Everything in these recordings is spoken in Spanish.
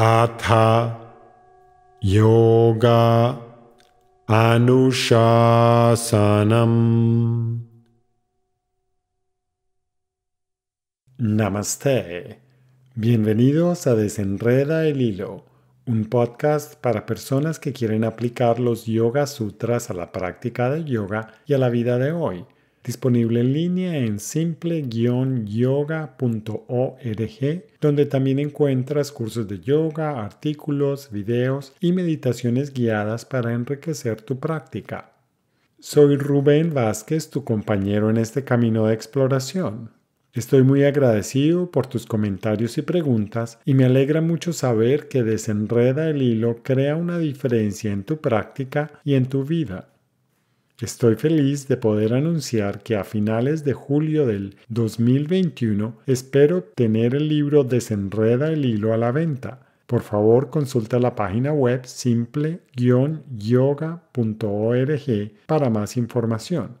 Atha yoga anushasanam! Namaste. Bienvenidos a Desenreda el Hilo, un podcast para personas que quieren aplicar los Yoga Sutras a la práctica de yoga y a la vida de hoy disponible en línea en simple-yoga.org, donde también encuentras cursos de yoga, artículos, videos y meditaciones guiadas para enriquecer tu práctica. Soy Rubén Vázquez, tu compañero en este camino de exploración. Estoy muy agradecido por tus comentarios y preguntas y me alegra mucho saber que desenreda el hilo crea una diferencia en tu práctica y en tu vida. Estoy feliz de poder anunciar que a finales de julio del 2021 espero tener el libro Desenreda el hilo a la venta. Por favor, consulta la página web simple-yoga.org para más información.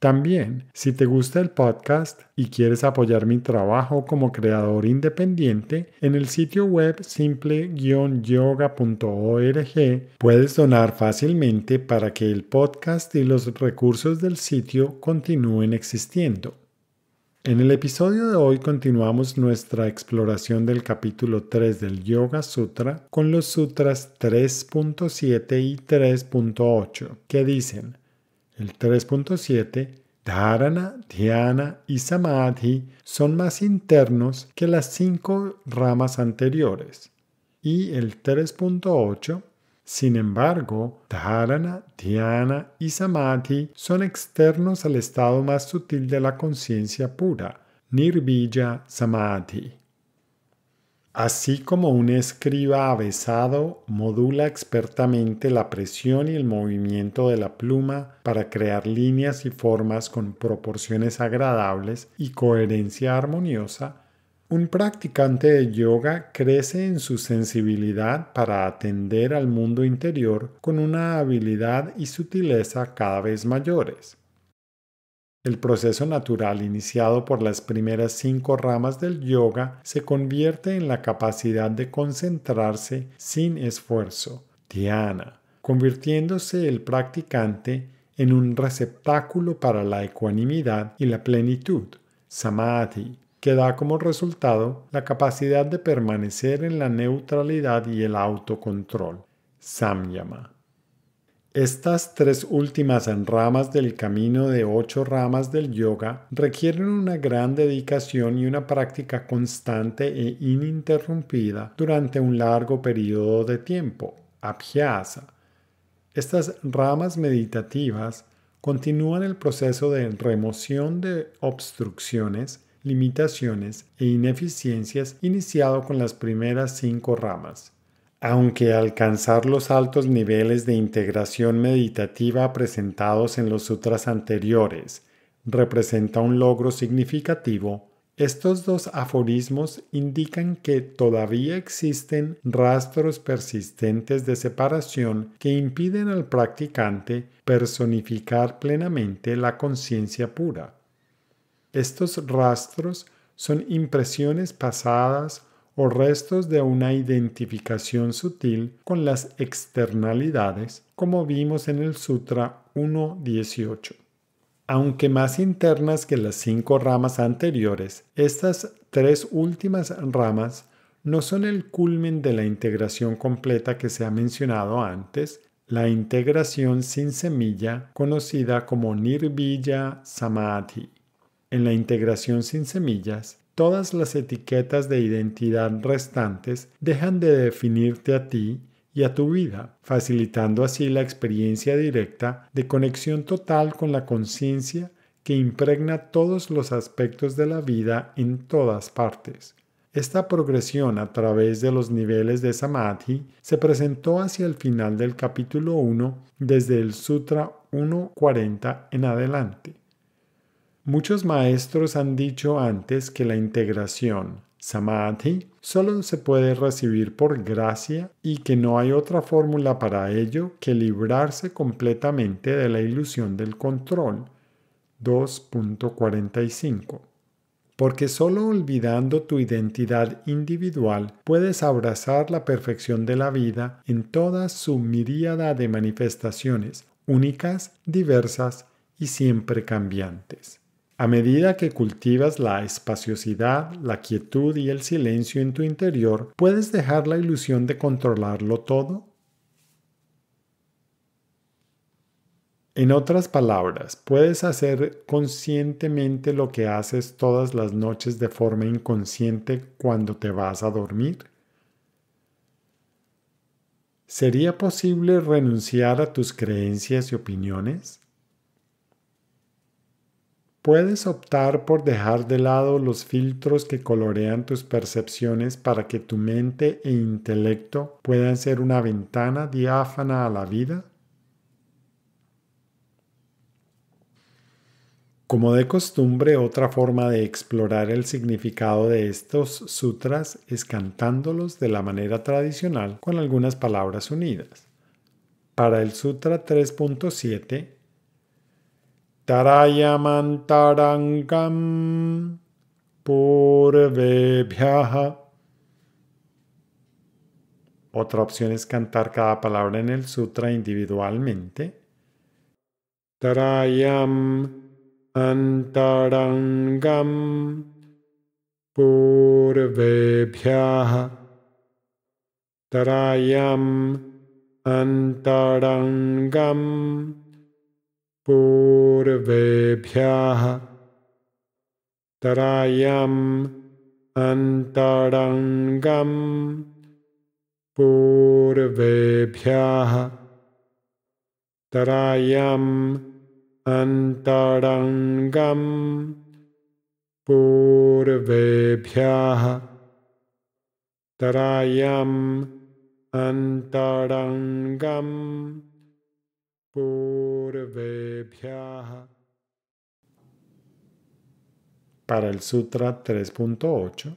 También, si te gusta el podcast y quieres apoyar mi trabajo como creador independiente, en el sitio web simple-yoga.org puedes donar fácilmente para que el podcast y los recursos del sitio continúen existiendo. En el episodio de hoy continuamos nuestra exploración del capítulo 3 del Yoga Sutra con los sutras 3.7 y 3.8, que dicen el 3.7, Dharana, Dhyana y Samadhi son más internos que las cinco ramas anteriores. Y el 3.8, sin embargo, Dharana, Dhyana y Samadhi son externos al estado más sutil de la conciencia pura, Nirvija Samadhi. Así como un escriba avesado modula expertamente la presión y el movimiento de la pluma para crear líneas y formas con proporciones agradables y coherencia armoniosa, un practicante de yoga crece en su sensibilidad para atender al mundo interior con una habilidad y sutileza cada vez mayores. El proceso natural iniciado por las primeras cinco ramas del yoga se convierte en la capacidad de concentrarse sin esfuerzo, dhyana, convirtiéndose el practicante en un receptáculo para la ecuanimidad y la plenitud, samadhi, que da como resultado la capacidad de permanecer en la neutralidad y el autocontrol, samyama. Estas tres últimas ramas del camino de ocho ramas del yoga requieren una gran dedicación y una práctica constante e ininterrumpida durante un largo periodo de tiempo, abhyasa. Estas ramas meditativas continúan el proceso de remoción de obstrucciones, limitaciones e ineficiencias iniciado con las primeras cinco ramas aunque alcanzar los altos niveles de integración meditativa presentados en los sutras anteriores representa un logro significativo, estos dos aforismos indican que todavía existen rastros persistentes de separación que impiden al practicante personificar plenamente la conciencia pura. Estos rastros son impresiones pasadas o restos de una identificación sutil con las externalidades, como vimos en el Sutra 1.18. Aunque más internas que las cinco ramas anteriores, estas tres últimas ramas no son el culmen de la integración completa que se ha mencionado antes, la integración sin semilla, conocida como Nirvija Samadhi. En la integración sin semillas, todas las etiquetas de identidad restantes dejan de definirte a ti y a tu vida, facilitando así la experiencia directa de conexión total con la conciencia que impregna todos los aspectos de la vida en todas partes. Esta progresión a través de los niveles de Samadhi se presentó hacia el final del capítulo 1 desde el Sutra 1.40 en adelante. Muchos maestros han dicho antes que la integración samadhi solo se puede recibir por gracia y que no hay otra fórmula para ello que librarse completamente de la ilusión del control. 2.45 porque solo olvidando tu identidad individual puedes abrazar la perfección de la vida en toda su miríada de manifestaciones únicas, diversas y siempre cambiantes. A medida que cultivas la espaciosidad, la quietud y el silencio en tu interior, ¿puedes dejar la ilusión de controlarlo todo? En otras palabras, puedes hacer conscientemente lo que haces todas las noches de forma inconsciente cuando te vas a dormir. ¿Sería posible renunciar a tus creencias y opiniones? puedes optar por dejar de lado los filtros que colorean tus percepciones para que tu mente e intelecto puedan ser una ventana diáfana a la vida? Como de costumbre, otra forma de explorar el significado de estos sutras es cantándolos de la manera tradicional con algunas palabras unidas. Para el Sutra 3.7, Tarayamantarangam purvebhyaha Otra opción es cantar cada palabra en el sutra individualmente. Tarayam antarangam purvebhyaha. Tarayam antarangam पूर्वेभ्यः तरायम् अन्तडङ्गम् पूर्वेभ्यः तरायम् अन्तरङ्गम् पूर्वेभ्यः तरायम् अन्तडङ्गम् Para el Sutra 3.8.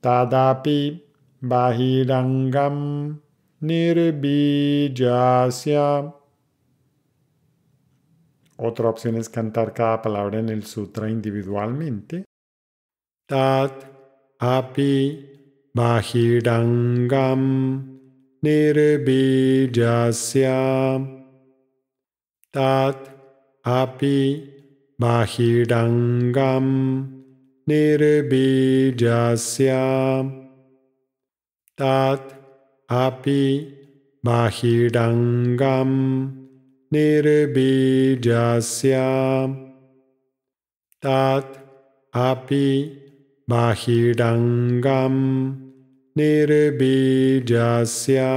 Tadapi Bahirangam Nirbijasya. Otra opción es cantar cada palabra en el sutra individualmente. Tadapi api bahirangam nirbijasya. tat api bahidangam nirbijasya tat api bahidangam nirbijasya tat api bahidangam nirbijasya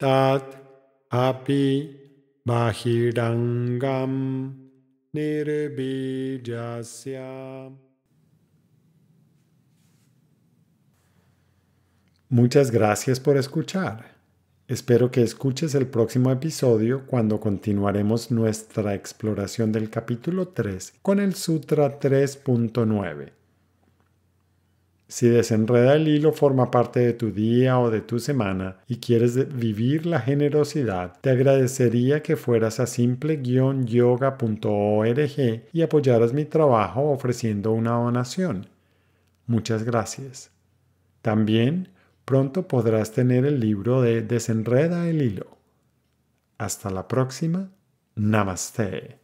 tat api Mahirangam Muchas gracias por escuchar. Espero que escuches el próximo episodio cuando continuaremos nuestra exploración del capítulo 3 con el Sutra 3.9. Si desenreda el hilo forma parte de tu día o de tu semana y quieres vivir la generosidad, te agradecería que fueras a simple-yoga.org y apoyaras mi trabajo ofreciendo una donación. Muchas gracias. También pronto podrás tener el libro de Desenreda el hilo. Hasta la próxima. Namaste.